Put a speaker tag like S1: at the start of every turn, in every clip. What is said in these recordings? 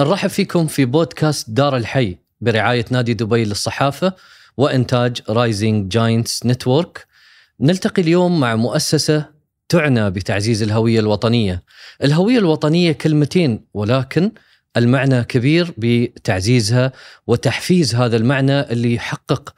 S1: نرحب فيكم في بودكاست دار الحي برعاية نادي دبي للصحافة وإنتاج رايزنج جاينتس نتورك نلتقي اليوم مع مؤسسة تعنى بتعزيز الهوية الوطنية الهوية الوطنية كلمتين ولكن المعنى كبير بتعزيزها وتحفيز هذا المعنى اللي يحقق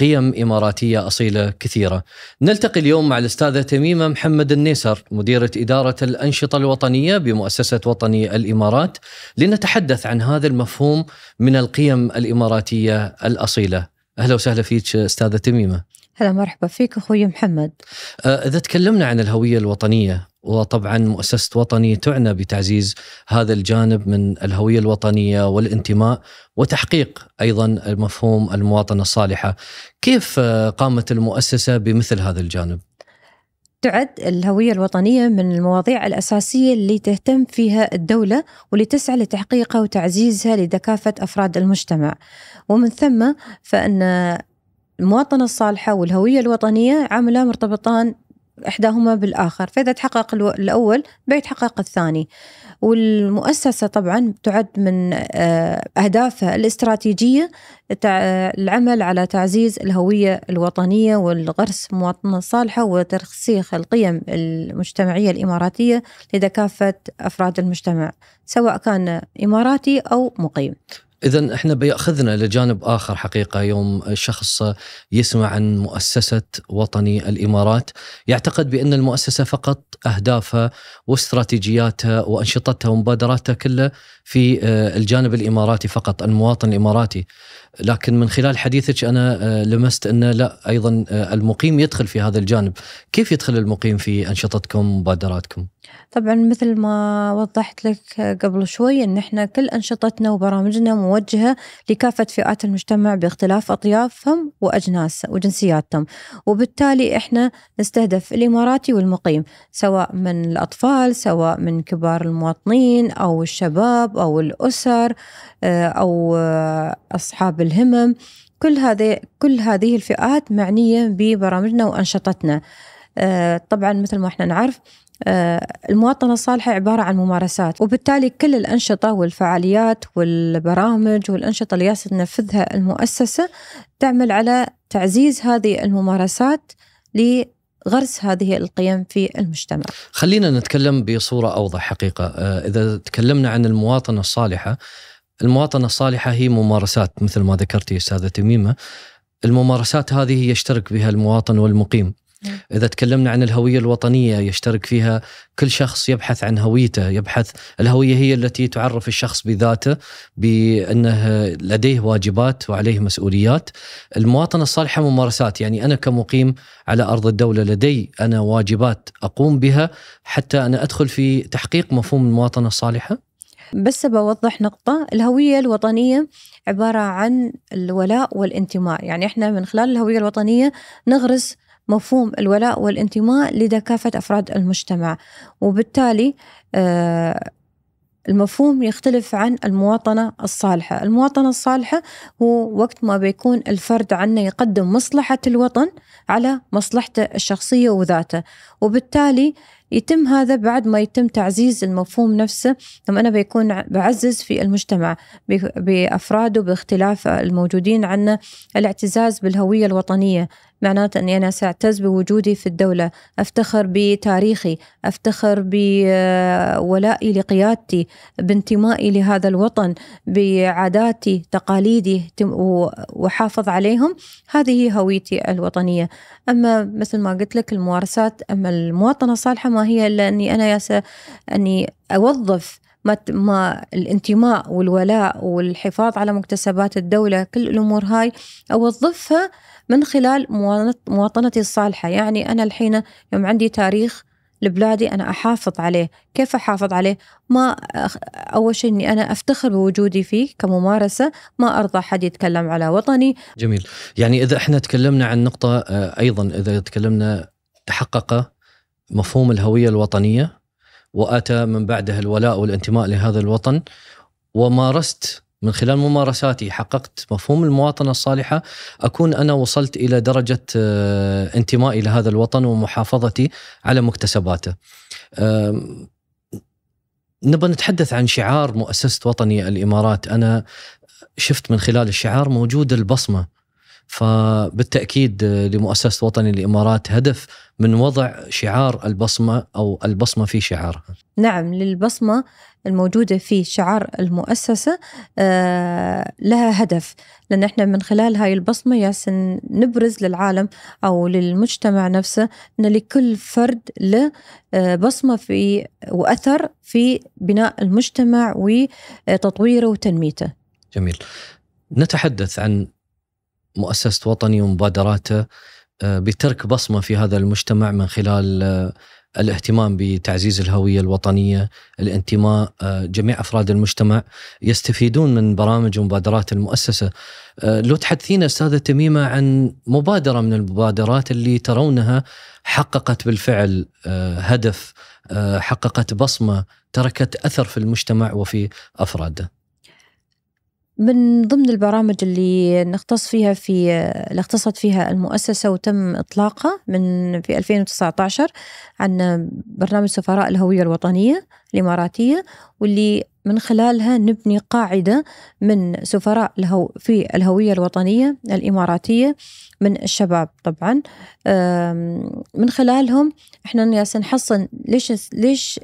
S1: قيم إماراتية أصيلة كثيرة نلتقي اليوم مع الأستاذة تميمة محمد النيسر مديرة إدارة الأنشطة الوطنية بمؤسسة وطني الإمارات لنتحدث عن هذا المفهوم من القيم الإماراتية الأصيلة أهلا وسهلا فيك أستاذة تميمة
S2: هلا مرحبا فيك اخوي محمد
S1: أه، اذا تكلمنا عن الهويه الوطنيه وطبعا مؤسسه وطني تعنى بتعزيز هذا الجانب من الهويه الوطنيه والانتماء وتحقيق ايضا مفهوم المواطنه الصالحه كيف أه، قامت المؤسسه بمثل هذا الجانب
S2: تعد الهوية الوطنية من المواضيع الأساسية اللي تهتم فيها الدولة واللي تسعى لتحقيقها وتعزيزها لدكافة أفراد المجتمع ومن ثم فإن المواطنة الصالحة والهوية الوطنية عاملة مرتبطان إحداهما بالآخر فإذا تحقق الأول بيتحقق الثاني والمؤسسة طبعا تعد من آه، أهدافها الاستراتيجية العمل على تعزيز الهوية الوطنية والغرس مواطنة صالحة وترسيخ القيم المجتمعية الإماراتية لدى كافة أفراد المجتمع سواء كان إماراتي أو مقيم
S1: اذا احنا بياخذنا لجانب اخر حقيقه يوم شخص يسمع عن مؤسسه وطني الامارات يعتقد بان المؤسسه فقط اهدافها واستراتيجياتها وانشطتها ومبادراتها كلها في آه، الجانب الاماراتي فقط المواطن الاماراتي لكن من خلال حديثك انا آه، لمست انه لا ايضا آه، المقيم يدخل في هذا الجانب، كيف يدخل المقيم في انشطتكم ومبادراتكم
S2: طبعا مثل ما وضحت لك قبل شوي ان احنا كل انشطتنا وبرامجنا موجهه لكافه فئات المجتمع باختلاف اطيافهم واجناس وجنسياتهم، وبالتالي احنا نستهدف الاماراتي والمقيم سواء من الاطفال، سواء من كبار المواطنين او الشباب أو الأسر آه، أو آه، أصحاب الهمم كل هذه كل هذه الفئات معنية ببرامجنا وأنشطتنا آه، طبعا مثل ما احنا نعرف المواطنة الصالحة عبارة عن ممارسات وبالتالي كل الأنشطة والفعاليات والبرامج والأنشطة اللي تنفذها المؤسسة تعمل على تعزيز هذه الممارسات غرس هذه القيم في المجتمع.
S1: خلينا نتكلم بصوره اوضح حقيقه، آه، اذا تكلمنا عن المواطنه الصالحه المواطنه الصالحه هي ممارسات مثل ما ذكرتي استاذه تميمه الممارسات هذه يشترك بها المواطن والمقيم نعم. إذا تكلمنا عن الهوية الوطنية يشترك فيها كل شخص يبحث عن هويته يبحث الهوية هي التي تعرف الشخص بذاته بأنه لديه واجبات وعليه مسؤوليات المواطنة الصالحة ممارسات يعني أنا كمقيم على أرض الدولة لدي أنا واجبات أقوم بها حتى أنا أدخل في تحقيق مفهوم المواطنة الصالحة
S2: بس بوضح نقطة الهوية الوطنية عبارة عن الولاء والانتماء يعني احنا من خلال الهوية الوطنية نغرس مفهوم الولاء والانتماء لدى كافة أفراد المجتمع وبالتالي آه، المفهوم يختلف عن المواطنة الصالحة المواطنة الصالحة هو وقت ما بيكون الفرد عنا يقدم مصلحة الوطن على مصلحته الشخصية وذاته وبالتالي يتم هذا بعد ما يتم تعزيز المفهوم نفسه لما أنا بيكون بعزز في المجتمع بأفراده باختلاف الموجودين عنا الاعتزاز بالهوية الوطنية معناته أني أنا سأعتز بوجودي في الدولة أفتخر بتاريخي أفتخر بولائي لقيادتي بانتمائي لهذا الوطن بعاداتي تقاليدي وحافظ عليهم هذه هويتي الوطنية اما مثل ما قلت لك الممارسات اما المواطنه الصالحه ما هي الا اني انا ياسه اني اوظف ما, ما الانتماء والولاء والحفاظ على مكتسبات الدولة كل الأمور هاي أوظفها من خلال مواطنتي الصالحة يعني أنا الحين يوم عندي تاريخ لبلادي أنا أحافظ عليه كيف أحافظ عليه ما أول شيء أني أنا أفتخر بوجودي فيه كممارسة ما أرضى حد يتكلم على وطني
S1: جميل يعني إذا إحنا تكلمنا عن نقطة آه، أيضا إذا تكلمنا تحقق مفهوم الهوية الوطنية وأتى من بعدها الولاء والانتماء لهذا الوطن ومارست من خلال ممارساتي حققت مفهوم المواطنة الصالحة أكون أنا وصلت إلى درجة آه، انتمائي لهذا الوطن ومحافظتي على مكتسباته نبغى نتحدث عن شعار مؤسسة وطني الإمارات أنا شفت من خلال الشعار موجود البصمة فبالتأكيد لمؤسسة وطني الإمارات هدف من وضع شعار البصمة أو البصمة في شعارها
S2: نعم للبصمة الموجودة في شعار المؤسسة آه، لها هدف لأن إحنا من خلال هاي البصمة ياسن نبرز للعالم أو للمجتمع نفسه أن لكل فرد له آه، بصمة في وأثر في بناء المجتمع وتطويره وتنميته
S1: جميل نتحدث عن مؤسسة وطني ومبادراته آه، بترك بصمة في هذا المجتمع من خلال الاهتمام بتعزيز الهويه الوطنيه، الانتماء، آه، جميع افراد المجتمع يستفيدون من برامج ومبادرات المؤسسه. آه، لو تحدثينا استاذه تميمه عن مبادره من المبادرات اللي ترونها حققت بالفعل آه، هدف، حققت بصمه، تركت اثر في المجتمع وفي افراده.
S2: من ضمن البرامج اللي نختص فيها في اللي اختصت فيها المؤسسة وتم إطلاقها من في 2019 عن برنامج سفراء الهوية الوطنية الإماراتية واللي من خلالها نبني قاعدة من سفراء الهو في الهوية الوطنية الإماراتية من الشباب طبعا من خلالهم احنا نحصن ليش ليش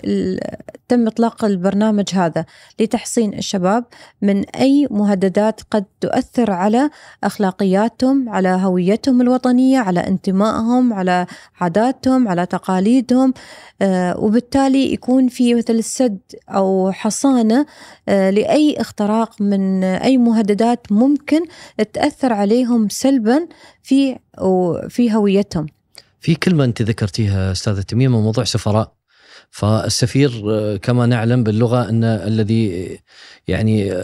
S2: تم اطلاق البرنامج هذا لتحصين الشباب من اي مهددات قد تؤثر على اخلاقياتهم على هويتهم الوطنيه على انتمائهم على عاداتهم على تقاليدهم آه، وبالتالي يكون في مثل السد او حصان مكانه آه، لأي اختراق من أي مهددات ممكن تأثر عليهم سلبا في في هويتهم
S1: في كلمة أنت ذكرتيها أستاذة تميم موضوع سفراء فالسفير آه، كما نعلم باللغة أن الذي آه، يعني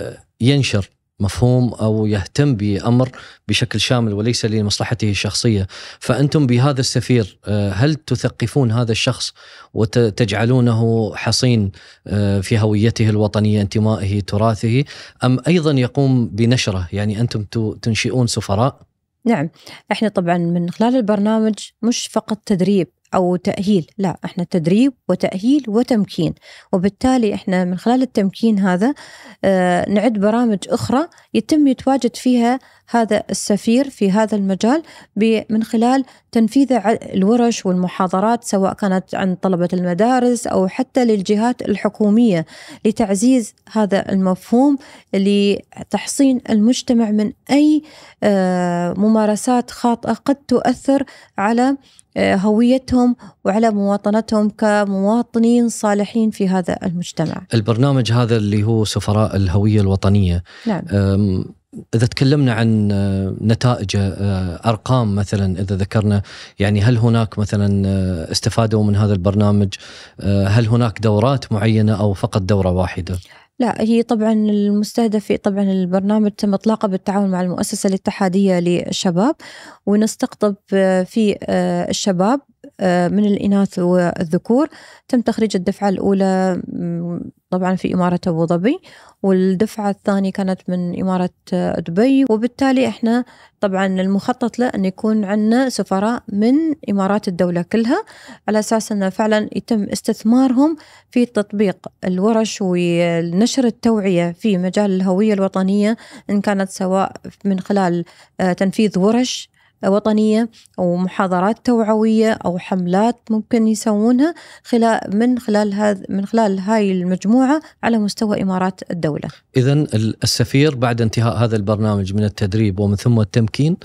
S1: ينشر مفهوم او يهتم بامر بشكل شامل وليس لمصلحته الشخصيه، فانتم بهذا السفير آه، هل تثقفون هذا الشخص وتجعلونه حصين آه، في هويته الوطنيه، انتمائه، تراثه، ام ايضا يقوم بنشره، يعني انتم تنشئون سفراء؟
S2: نعم، احنا طبعا من خلال البرنامج مش فقط تدريب او تاهيل لا احنا تدريب وتاهيل وتمكين وبالتالي احنا من خلال التمكين هذا آه، نعد برامج اخرى يتم يتواجد فيها هذا السفير في هذا المجال من خلال تنفيذ الورش والمحاضرات سواء كانت عند طلبة المدارس أو حتى للجهات الحكومية لتعزيز هذا المفهوم لتحصين المجتمع من أي آه، ممارسات خاطئة قد تؤثر على آه، هويتهم وعلى مواطنتهم كمواطنين صالحين في هذا المجتمع
S1: البرنامج هذا اللي هو سفراء الهوية الوطنية نعم. اذا تكلمنا عن آه، نتائج آه، ارقام مثلا اذا ذكرنا يعني هل هناك مثلا آه، استفادوا من هذا البرنامج هل هناك دورات معينه او فقط دوره واحده
S2: لا هي طبعا المستهدف طبعا البرنامج تم اطلاقه بالتعاون مع المؤسسه الاتحاديه للشباب ونستقطب في الشباب من الاناث والذكور تم تخريج الدفعه الاولى طبعا في إمارة أبو ظبي والدفعة الثانية كانت من إمارة آه، دبي وبالتالي إحنا طبعا المخطط له أن يكون عندنا سفراء من إمارات الدولة كلها على أساس أنه فعلا يتم استثمارهم في تطبيق الورش ونشر التوعية في مجال الهوية الوطنية إن كانت سواء من خلال آه، تنفيذ ورش وطنية أو محاضرات توعوية أو حملات ممكن يسوونها خلال من خلال هذا من خلال هاي المجموعة على مستوى إمارات الدولة.
S1: إذا السفير بعد انتهاء هذا البرنامج من التدريب ومن ثم التمكين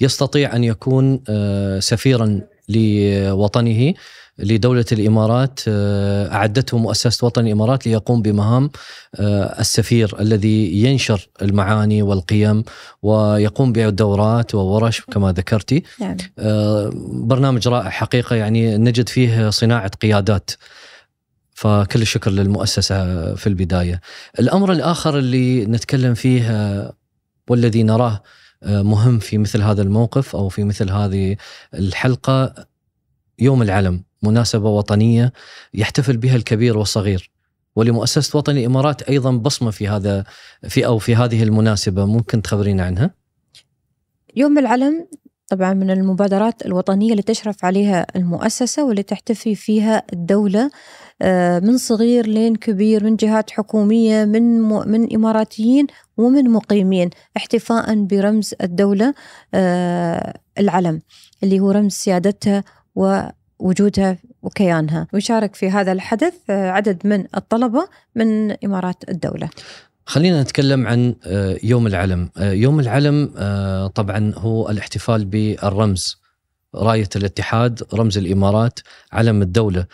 S1: يستطيع أن يكون آه، سفيرا لوطنه لدولة الإمارات آه، أعدته مؤسسة وطن الإمارات ليقوم بمهام آه، السفير الذي ينشر المعاني والقيم ويقوم بدورات وورش كما ذكرتي يعني. نعم. آه، برنامج رائع حقيقة يعني نجد فيه صناعة قيادات فكل الشكر للمؤسسة في البداية الأمر الآخر اللي نتكلم فيه والذي نراه مهم في مثل هذا الموقف أو في مثل هذه الحلقة يوم العلم مناسبة وطنية يحتفل بها الكبير والصغير ولمؤسسة وطن الإمارات أيضا بصمة في هذا في أو في هذه المناسبة ممكن تخبرينا عنها؟
S2: يوم العلم طبعا من المبادرات الوطنية اللي تشرف عليها المؤسسة واللي تحتفي فيها الدولة آه، من صغير لين كبير من جهات حكومية من من إماراتيين ومن مقيمين احتفاء برمز الدولة آه، العلم اللي هو رمز سيادتها ووجودها وكيانها ويشارك في هذا الحدث آه، عدد من الطلبة من إمارات الدولة
S1: خلينا نتكلم عن آه، يوم العلم آه، يوم العلم طبعا هو الاحتفال بالرمز راية الاتحاد رمز الإمارات علم الدولة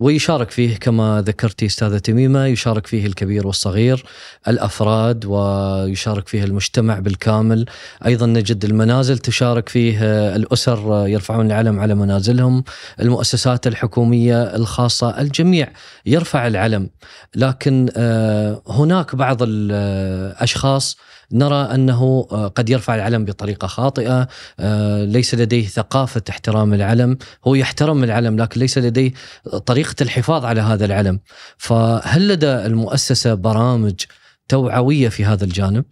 S1: ويشارك فيه كما ذكرتي استاذه تميمه يشارك فيه الكبير والصغير الافراد ويشارك فيه المجتمع بالكامل ايضا نجد المنازل تشارك فيه آه، الاسر آه، يرفعون العلم على منازلهم المؤسسات الحكوميه الخاصه الجميع يرفع العلم لكن آه، هناك بعض الاشخاص نرى أنه آه، قد يرفع العلم بطريقة خاطئة آه، ليس لديه ثقافة احترام العلم هو يحترم العلم لكن ليس لديه طريقة الحفاظ على هذا العلم فهل لدى المؤسسة برامج توعوية في هذا الجانب؟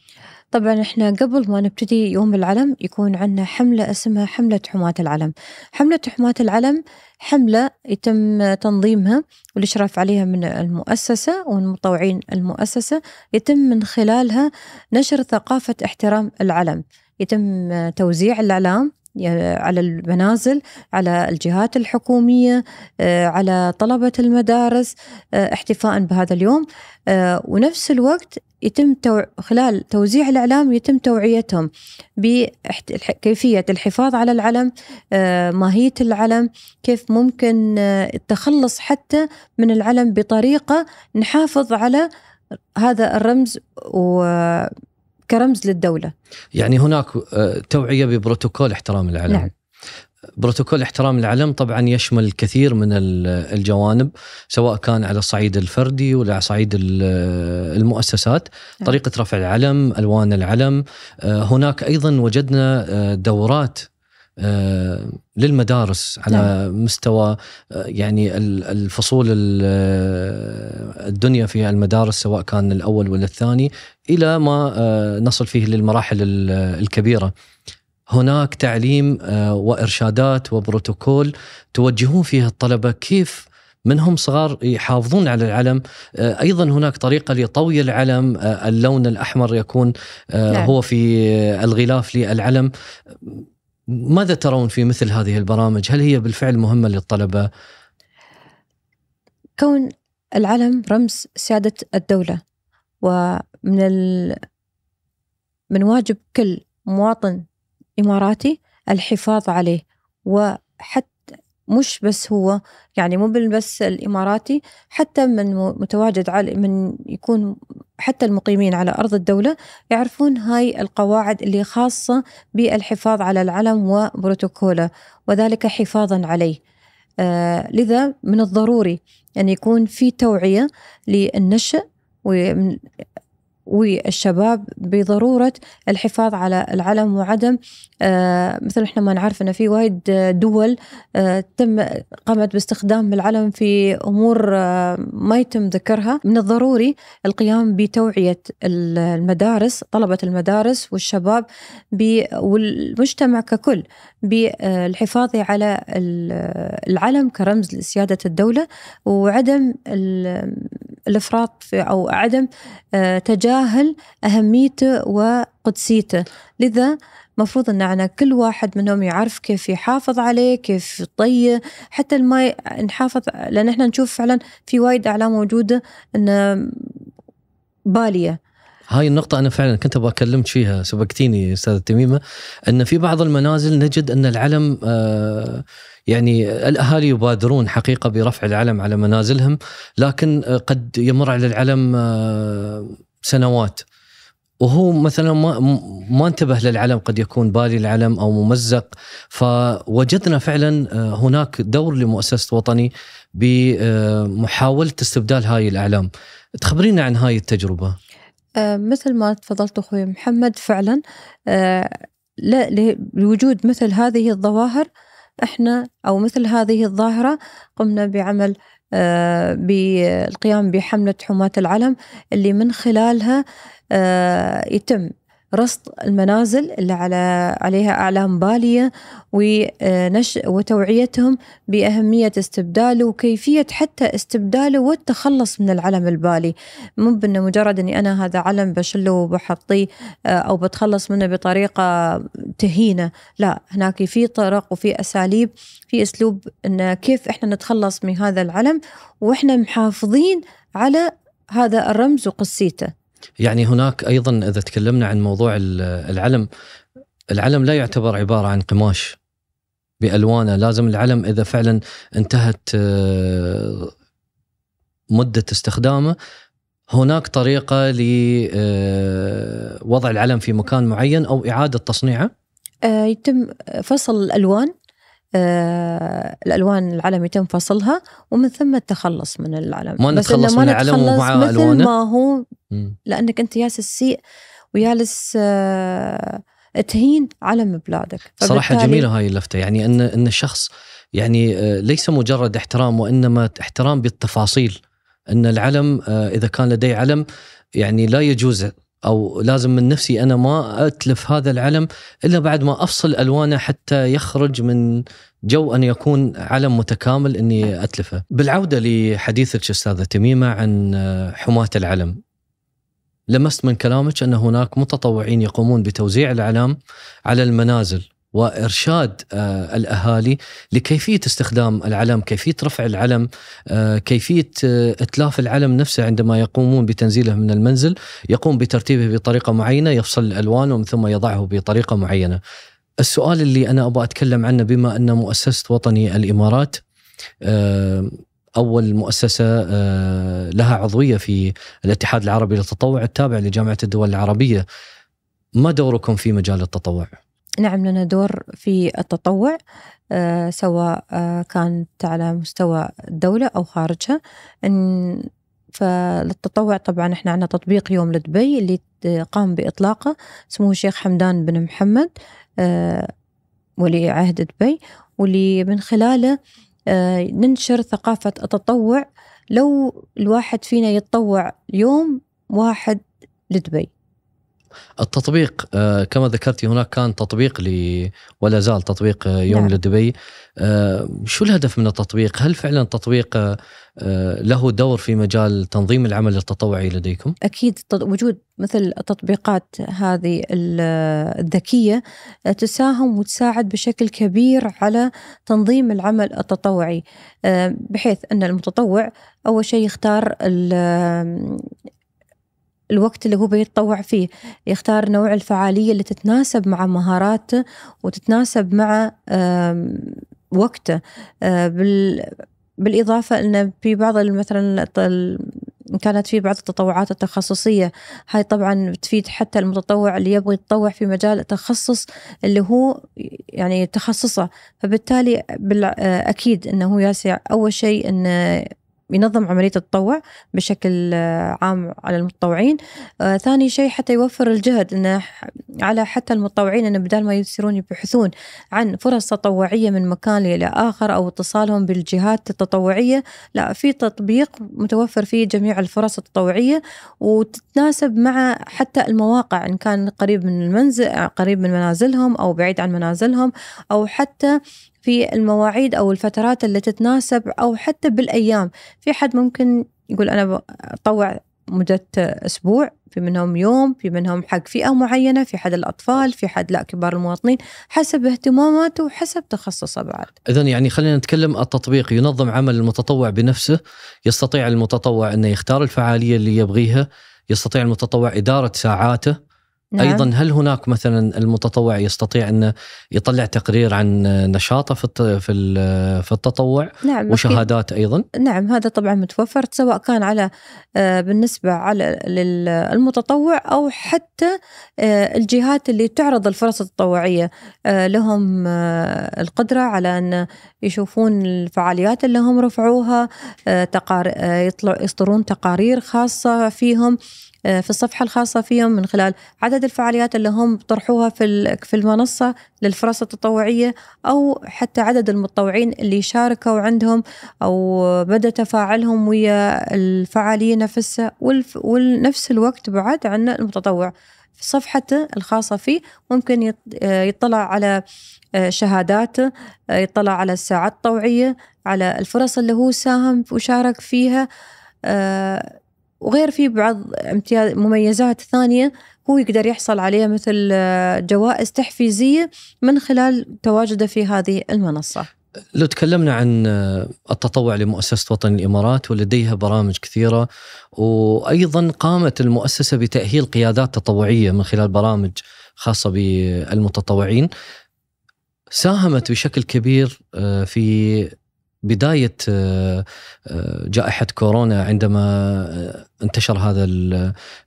S2: طبعا احنا قبل ما نبتدي يوم العلم يكون عندنا حملة اسمها حملة حماة العلم حملة حماة العلم حملة يتم تنظيمها والإشراف عليها من المؤسسة والمطوعين المؤسسة يتم من خلالها نشر ثقافة احترام العلم يتم توزيع الإعلام على المنازل على الجهات الحكومية على طلبة المدارس احتفاء بهذا اليوم ونفس الوقت يتم تو... خلال توزيع الإعلام يتم توعيتهم بكيفية الحفاظ على العلم آه، ماهية العلم كيف ممكن آه، التخلص حتى من العلم بطريقة نحافظ على هذا الرمز و كرمز للدولة
S1: يعني هناك آه، توعية ببروتوكول احترام العلم نعم. بروتوكول احترام العلم طبعا يشمل الكثير من الجوانب سواء كان على الصعيد الفردي ولا على صعيد المؤسسات نعم. طريقة رفع العلم ألوان العلم آه، هناك أيضا وجدنا آه، دورات آه، للمدارس على نعم. مستوى يعني الفصول الدنيا في المدارس سواء كان الاول ولا الثاني الى ما نصل فيه للمراحل الكبيره هناك تعليم آه، وارشادات وبروتوكول توجهون فيها الطلبه كيف منهم صغار يحافظون على العلم آه، ايضا هناك طريقه لطوي العلم آه، اللون الاحمر يكون نعم. هو في الغلاف للعلم ماذا ترون في مثل هذه البرامج هل هي بالفعل مهمه للطلبه
S2: كون العلم رمز سياده الدوله ومن ال... من واجب كل مواطن إماراتي الحفاظ عليه وحتى مش بس هو يعني مو بس الإماراتي حتى من متواجد على من يكون حتى المقيمين على أرض الدولة يعرفون هاي القواعد اللي خاصة بالحفاظ على العلم وبروتوكوله وذلك حفاظا عليه آه لذا من الضروري أن يكون في توعية للنشأ والشباب بضرورة الحفاظ على العلم وعدم آه، مثل احنا ما نعرف أن في وايد آه، دول آه، تم قامت باستخدام العلم في أمور ما يتم ذكرها من الضروري القيام بتوعية المدارس طلبة المدارس والشباب والمجتمع ككل بالحفاظ على العلم كرمز لسيادة الدولة وعدم الافراط او عدم آه، تجاهل اهميته وقدسيته لذا مفروض ان على كل واحد منهم يعرف كيف يحافظ عليه كيف يطيه حتى الماء نحافظ لان احنا نشوف فعلا في وايد اعلام موجوده ان باليه
S1: هاي النقطة أنا فعلا كنت أبغى أكلمك فيها سبقتيني أستاذ تميمة أن في بعض المنازل نجد أن العلم آه، يعني الاهالي يبادرون حقيقه برفع العلم على منازلهم لكن قد يمر على العلم آه، سنوات وهو مثلا ما ما انتبه للعلم قد يكون بالي العلم او ممزق فوجدنا فعلا آه، هناك دور لمؤسسه وطني بمحاوله استبدال هاي الاعلام تخبرينا عن هاي التجربه
S2: آه، مثل ما تفضلت أخوي محمد فعلا آه، لا لوجود مثل هذه الظواهر احنا او مثل هذه الظاهره قمنا بعمل آه، بالقيام بحمله حماه العلم اللي من خلالها يتم رصد المنازل اللي على عليها أعلام بالية ونش وتوعيتهم بأهمية استبداله وكيفية حتى استبداله والتخلص من العلم البالي مو بأنه مجرد أني أنا هذا علم بشله وبحطيه آه، أو بتخلص منه بطريقة تهينة لا هناك في طرق وفي أساليب في أسلوب أن كيف إحنا نتخلص من هذا العلم وإحنا محافظين على هذا الرمز وقسيته
S1: يعني هناك ايضا اذا تكلمنا عن موضوع العلم العلم لا يعتبر عباره عن قماش بالوانه لازم العلم اذا فعلا انتهت آه، مده استخدامه هناك طريقه لوضع آه، العلم في مكان معين او اعاده تصنيعه
S2: آه، يتم فصل الالوان آه، الالوان العلم يتم فصلها ومن ثم التخلص من العلم ما نتخلص من العلم ومعه مثل ألوانه. ما هو لانك انت ياس تسيء ويالس آه، تهين علم بلادك صراحة جميلة
S1: هاي اللفتة يعني أن أن الشخص يعني آه، ليس مجرد احترام وإنما احترام بالتفاصيل أن العلم إذا كان لديه علم يعني لا يجوز او لازم من نفسي انا ما اتلف هذا العلم الا بعد ما افصل الوانه حتى يخرج من جو ان يكون علم متكامل اني اتلفه. بالعوده لحديثك استاذه تميمه عن حماه العلم. لمست من كلامك ان هناك متطوعين يقومون بتوزيع الاعلام على المنازل وارشاد آه، الاهالي لكيفيه استخدام العلم، كيفيه رفع العلم، آه، كيفيه آه، اتلاف العلم نفسه عندما يقومون بتنزيله من المنزل، يقوم بترتيبه بطريقه معينه، يفصل الالوان ومن ثم يضعه بطريقه معينه. السؤال اللي انا ابغى اتكلم عنه بما ان مؤسسه وطني الامارات اول مؤسسه لها عضويه في الاتحاد العربي للتطوع التابع لجامعه الدول العربيه. ما دوركم في مجال التطوع؟
S2: نعم لنا دور في التطوع آه، سواء آه، كانت على مستوى الدولة أو خارجها إن فالتطوع طبعا احنا عندنا تطبيق يوم لدبي اللي قام بإطلاقه سمو الشيخ حمدان بن محمد آه، ولي عهد دبي واللي من خلاله ننشر ثقافة التطوع لو الواحد فينا يتطوع يوم واحد لدبي
S1: التطبيق آه، كما ذكرتي هناك كان تطبيق ل ولا زال تطبيق آه، يوم نعم. لدبي آه، شو الهدف من التطبيق؟ هل فعلا التطبيق له دور في مجال تنظيم العمل التطوعي لديكم؟
S2: اكيد وجود مثل التطبيقات هذه الذكيه تساهم وتساعد بشكل كبير على تنظيم العمل التطوعي بحيث ان المتطوع اول شيء يختار الوقت اللي هو بيتطوع فيه يختار نوع الفعالية اللي تتناسب مع مهاراته وتتناسب مع وقته آه، بالإضافة أن في بعض مثلا كانت في بعض التطوعات التخصصية هاي طبعا تفيد حتى المتطوع اللي يبغى يتطوع في مجال تخصص اللي هو يعني تخصصه فبالتالي آه، أكيد أنه ياسع أول شيء أنه ينظم عملية التطوع بشكل آه، عام على المتطوعين آه، ثاني شيء حتى يوفر الجهد إنه على حتى المتطوعين إنه بدل ما يصيرون يبحثون عن فرص تطوعية من مكان لآخر أو اتصالهم بالجهات التطوعية لا في تطبيق متوفر فيه جميع الفرص التطوعية وتتناسب مع حتى المواقع إن كان قريب من المنزل قريب من منازلهم أو بعيد عن منازلهم أو حتى في المواعيد أو الفترات اللي تتناسب أو حتى بالأيام في حد ممكن يقول أنا أطوع مدة أسبوع في منهم يوم في منهم حق فئة معينة في حد الأطفال في حد لا كبار المواطنين حسب اهتماماته وحسب تخصصه بعد
S1: إذا يعني خلينا نتكلم التطبيق ينظم عمل المتطوع بنفسه يستطيع المتطوع أنه يختار الفعالية اللي يبغيها يستطيع المتطوع إدارة ساعاته نعم. ايضا هل هناك مثلا المتطوع يستطيع انه يطلع تقرير عن نشاطه في في التطوع نعم وشهادات ايضا
S2: نعم هذا طبعا متوفر سواء كان على آه، بالنسبه على للمتطوع او حتى آه، الجهات اللي تعرض الفرص التطوعيه آه، لهم القدره على ان يشوفون الفعاليات اللي هم رفعوها تقار يطلع يصدرون تقارير خاصه فيهم آه، في الصفحة الخاصة فيهم من خلال عدد الفعاليات اللي هم طرحوها في في المنصة للفرص التطوعية أو حتى عدد المتطوعين اللي شاركوا عندهم أو مدى تفاعلهم ويا الفعالية نفسها ونفس الوقت بعد عن المتطوع في صفحته الخاصة فيه ممكن آه، يطلع على آه، شهاداته يطلع على الساعات الطوعية على الفرص اللي هو ساهم وشارك فيها وغير في بعض امتياز مميزات ثانية هو يقدر يحصل عليها مثل آه، جوائز تحفيزية من خلال تواجده في هذه المنصة
S1: لو تكلمنا عن آه، التطوع لمؤسسة وطن الإمارات ولديها برامج كثيرة وأيضا قامت المؤسسة بتأهيل قيادات تطوعية من خلال برامج خاصة بالمتطوعين ساهمت بشكل كبير آه، في بدايه آه، آه، جائحه كورونا عندما آه، انتشر هذا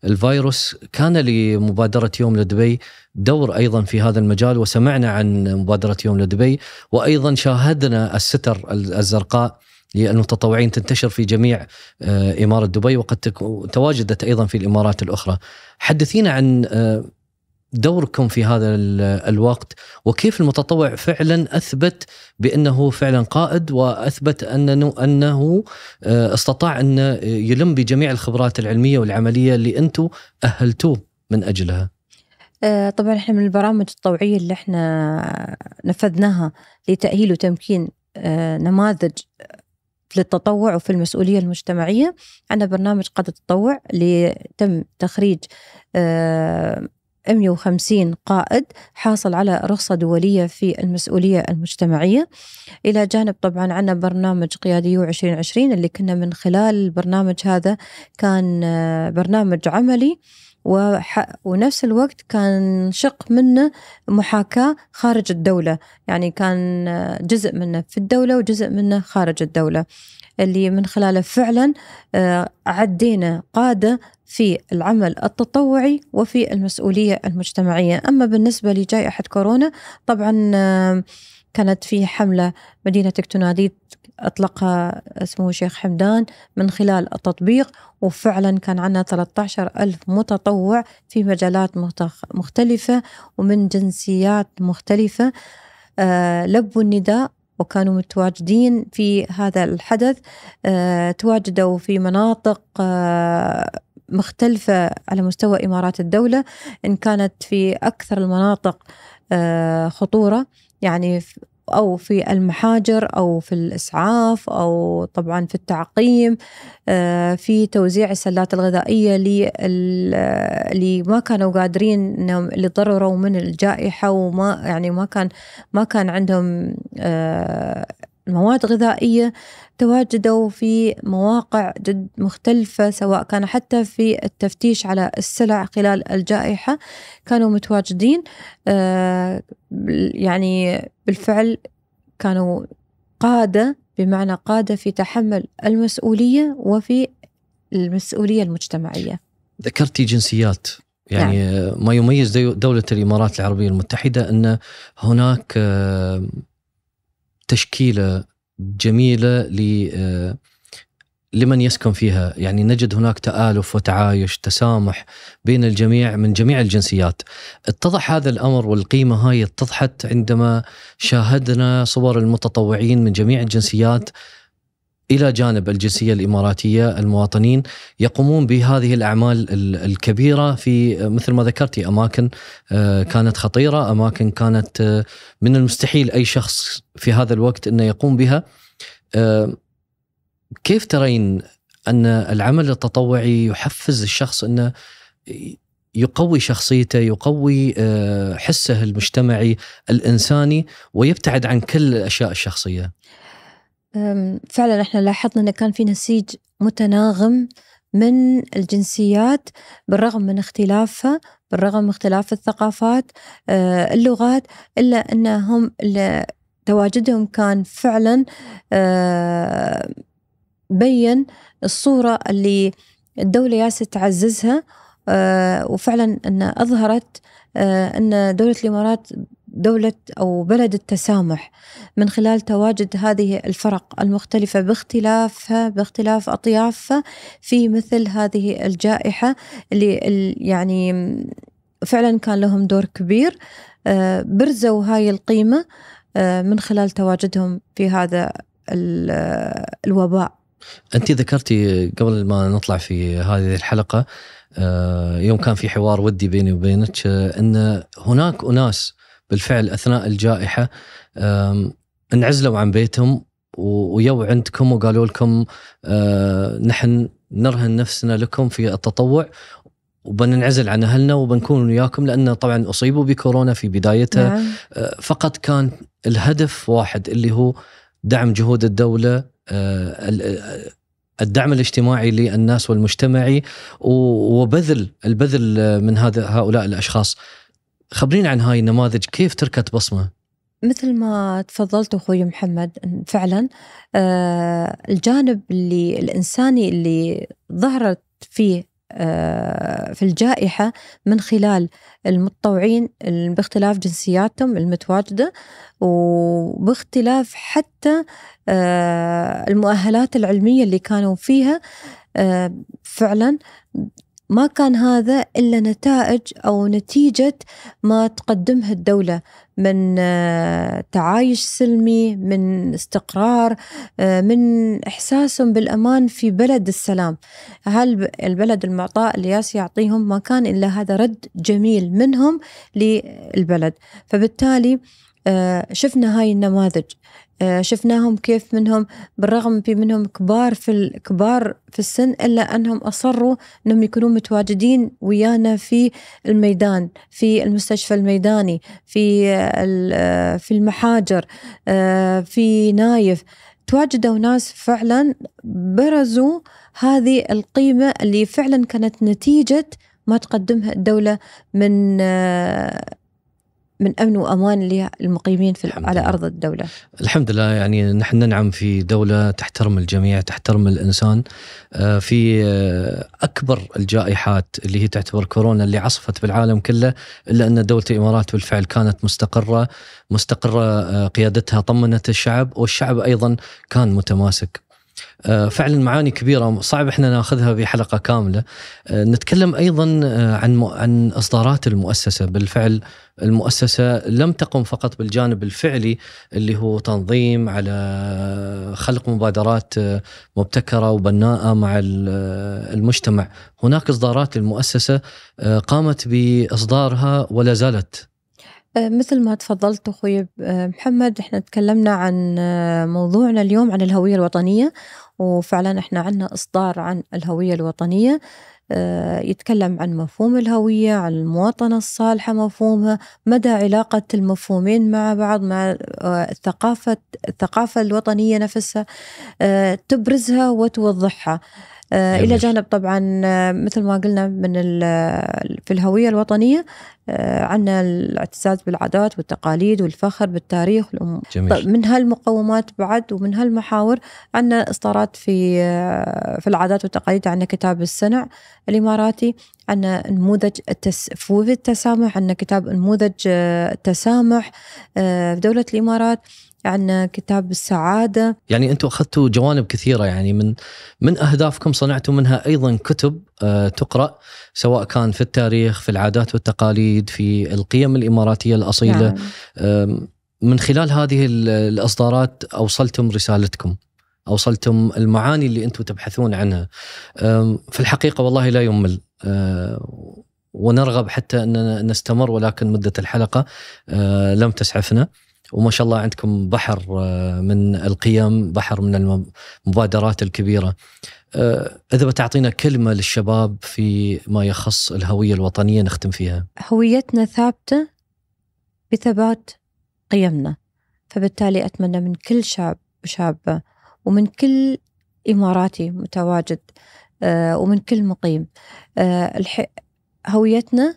S1: الفيروس كان لمبادره يوم لدبي دور ايضا في هذا المجال وسمعنا عن مبادره يوم لدبي وايضا شاهدنا الستر الزرقاء للمتطوعين تنتشر في جميع إمارة دبي وقد تواجدت أيضا في الإمارات الأخرى حدثينا عن دوركم في هذا الوقت وكيف المتطوع فعلا اثبت بانه فعلا قائد واثبت انه انه استطاع ان يلم بجميع الخبرات العلميه والعمليه اللي انتم اهلتوه من اجلها.
S2: آه، طبعا احنا من البرامج التطوعيه اللي احنا نفذناها لتاهيل وتمكين آه، نماذج في التطوع وفي المسؤولية المجتمعية عندنا برنامج قادة التطوع اللي تم تخريج آه، 150 قائد حاصل على رخصة دولية في المسؤولية المجتمعية إلى جانب طبعا عنا برنامج يو 2020 اللي كنا من خلال البرنامج هذا كان برنامج عملي وح... ونفس الوقت كان شق منه محاكاة خارج الدولة يعني كان جزء منه في الدولة وجزء منه خارج الدولة اللي من خلاله فعلا آه، عدينا قادة في العمل التطوعي وفي المسؤولية المجتمعية أما بالنسبة لجائحة كورونا طبعا آه، كانت في حملة مدينة تنادي أطلقها سمو شيخ حمدان من خلال التطبيق وفعلا كان عندنا 13 ألف متطوع في مجالات مختلفة ومن جنسيات مختلفة آه، لبوا النداء وكانوا متواجدين في هذا الحدث آه، تواجدوا في مناطق آه، مختلفة على مستوى إمارات الدولة إن كانت في أكثر المناطق خطورة يعني أو في المحاجر أو في الإسعاف أو طبعا في التعقيم آه، في توزيع السلات الغذائية آه، اللي ما كانوا قادرين أنهم اللي ضرروا من الجائحة وما يعني ما كان ما كان عندهم آه، مواد غذائية تواجدوا في مواقع جد مختلفة سواء كان حتى في التفتيش على السلع خلال الجائحة كانوا متواجدين آه، يعني بالفعل كانوا قادة بمعنى قادة في تحمل المسؤولية وفي المسؤولية المجتمعية
S1: ذكرتي جنسيات يعني نعم. ما يميز دولة الإمارات العربية المتحدة أن هناك آه، تشكيله جميله ل آه، لمن يسكن فيها يعني نجد هناك تآلف وتعايش تسامح بين الجميع من جميع الجنسيات اتضح هذا الأمر والقيمة هاي اتضحت عندما شاهدنا صور المتطوعين من جميع الجنسيات الى جانب الجنسيه الاماراتيه المواطنين يقومون بهذه الاعمال الكبيره في مثل ما ذكرتي اماكن آه، كانت خطيره، اماكن كانت آه، من المستحيل اي شخص في هذا الوقت انه يقوم بها. آه، كيف ترين ان العمل التطوعي يحفز الشخص انه يقوي شخصيته يقوي حسه المجتمعي الإنساني ويبتعد عن كل الأشياء الشخصية
S2: فعلا احنا لاحظنا انه كان في نسيج متناغم من الجنسيات بالرغم من اختلافها بالرغم من اختلاف الثقافات أه، اللغات إلا أنهم تواجدهم كان فعلا أه، بين الصورة اللي الدولة ياسة تعززها أه، وفعلا أن أظهرت أن دولة الإمارات دولة أو بلد التسامح من خلال تواجد هذه الفرق المختلفة باختلافها باختلاف أطيافها في مثل هذه الجائحة اللي يعني فعلا كان لهم دور كبير آه، برزوا هاي القيمة آه، من خلال تواجدهم في هذا آه، الوباء
S1: أنت ذكرتي قبل ما نطلع في هذه الحلقة يوم كان في حوار ودي بيني وبينك أن هناك أناس بالفعل اثناء الجائحه انعزلوا عن بيتهم ويو عندكم وقالوا لكم آه، نحن نرهن نفسنا لكم في التطوع وبننعزل عن اهلنا وبنكون وياكم لان طبعا اصيبوا بكورونا في بدايتها نعم. آه، فقط كان الهدف واحد اللي هو دعم جهود الدوله آه، الدعم الاجتماعي للناس والمجتمعي وبذل البذل من هذا هؤلاء الاشخاص خبرينا عن هاي النماذج كيف تركت بصمه
S2: مثل ما تفضلت اخوي محمد فعلا آه، الجانب اللي الانساني اللي ظهرت فيه آه، في الجائحة من خلال المتطوعين باختلاف جنسياتهم المتواجدة وباختلاف حتى آه، المؤهلات العلمية اللي كانوا فيها فعلا ما كان هذا الا نتائج او نتيجه ما تقدمه الدوله من آه، تعايش سلمي من استقرار آه، من احساسهم بالامان في بلد السلام هل البلد المعطاء اللي ياس يعطيهم ما كان الا هذا رد جميل منهم للبلد فبالتالي آه، شفنا هاي النماذج آه، شفناهم كيف منهم بالرغم في منهم كبار في الكبار في السن الا انهم اصروا انهم يكونوا متواجدين ويانا في الميدان في المستشفى الميداني في آه، في المحاجر آه، في نايف تواجدوا ناس فعلا برزوا هذه القيمه اللي فعلا كانت نتيجه ما تقدمها الدوله من من امن وامان للمقيمين في على ارض الدوله.
S1: الحمد لله يعني نحن ننعم في دوله تحترم الجميع، تحترم الانسان. آه، في آه، اكبر الجائحات اللي هي تعتبر كورونا اللي عصفت بالعالم كله الا ان دوله الامارات بالفعل كانت مستقره، مستقره آه، قيادتها طمنت الشعب والشعب ايضا كان متماسك آه، فعلا معاني كبيره صعب احنا ناخذها بحلقه كامله آه، نتكلم ايضا آه، عن عن اصدارات المؤسسه بالفعل المؤسسه لم تقم فقط بالجانب الفعلي اللي هو تنظيم على خلق مبادرات مبتكره وبناءه مع المجتمع هناك اصدارات للمؤسسه قامت باصدارها ولا زالت
S2: آه، مثل ما تفضلت أخوي آه، محمد احنا تكلمنا عن آه، موضوعنا اليوم عن الهوية الوطنية وفعلا احنا عندنا إصدار عن الهوية الوطنية يتكلم عن مفهوم الهوية عن المواطنة الصالحة مفهومها مدى علاقة المفهومين مع بعض مع الثقافة الثقافة الوطنية نفسها تبرزها وتوضحها آه، الى أيوة. جانب طبعا آه، مثل ما قلنا من في الهويه الوطنيه آه، عندنا الاعتزاز بالعادات والتقاليد والفخر بالتاريخ والأم. جميل. طيب، من هالمقومات بعد ومن هالمحاور عندنا اصدارات في في العادات والتقاليد عندنا كتاب السنع الاماراتي عندنا نموذج التس... في التسامح عندنا كتاب نموذج التسامح في دوله الامارات عندنا كتاب السعاده
S1: يعني انتم اخذتوا جوانب كثيره يعني من من اهدافكم صنعتوا منها ايضا كتب آه، تقرا سواء كان في التاريخ في العادات والتقاليد في القيم الاماراتيه الاصيله نعم. من خلال هذه الاصدارات اوصلتم رسالتكم اوصلتم المعاني اللي انتم تبحثون عنها في الحقيقه والله لا يمل آه، ونرغب حتى اننا نستمر ولكن مده الحلقه آه، لم تسعفنا وما شاء الله عندكم بحر آه، من القيم بحر من المبادرات الكبيرة آه، إذا بتعطينا كلمة للشباب في ما يخص الهوية الوطنية نختم فيها
S2: هويتنا ثابتة بثبات قيمنا فبالتالي أتمنى من كل شاب وشابة ومن كل إماراتي متواجد آه، ومن كل مقيم هويتنا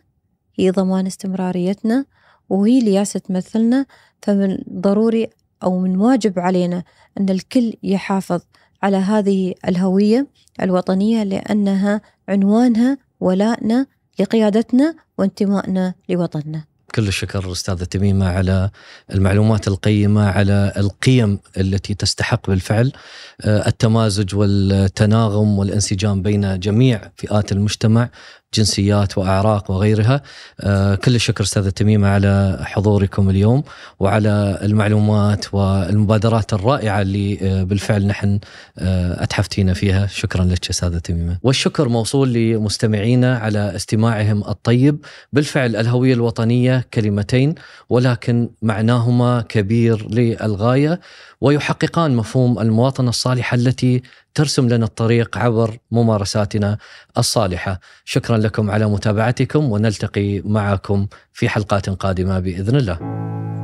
S2: هي ضمان استمراريتنا وهي اللي تمثلنا فمن ضروري أو من واجب علينا أن الكل يحافظ على هذه الهوية الوطنية لأنها عنوانها ولائنا لقيادتنا وانتمائنا لوطننا
S1: كل الشكر أستاذة تميمة على المعلومات القيمة على القيم التي تستحق بالفعل آه، التمازج والتناغم والانسجام بين جميع فئات المجتمع جنسيات واعراق وغيرها آه، كل الشكر استاذ تميمه على حضوركم اليوم وعلى المعلومات والمبادرات الرائعه اللي آه، بالفعل نحن آه، اتحفتينا فيها شكرا لك استاذ تميمه والشكر موصول لمستمعينا على استماعهم الطيب بالفعل الهويه الوطنيه كلمتين ولكن معناهما كبير للغايه ويحققان مفهوم المواطنه الصالحه التي ترسم لنا الطريق عبر ممارساتنا الصالحه. شكرا لكم على متابعتكم ونلتقي معكم في حلقات قادمه باذن الله.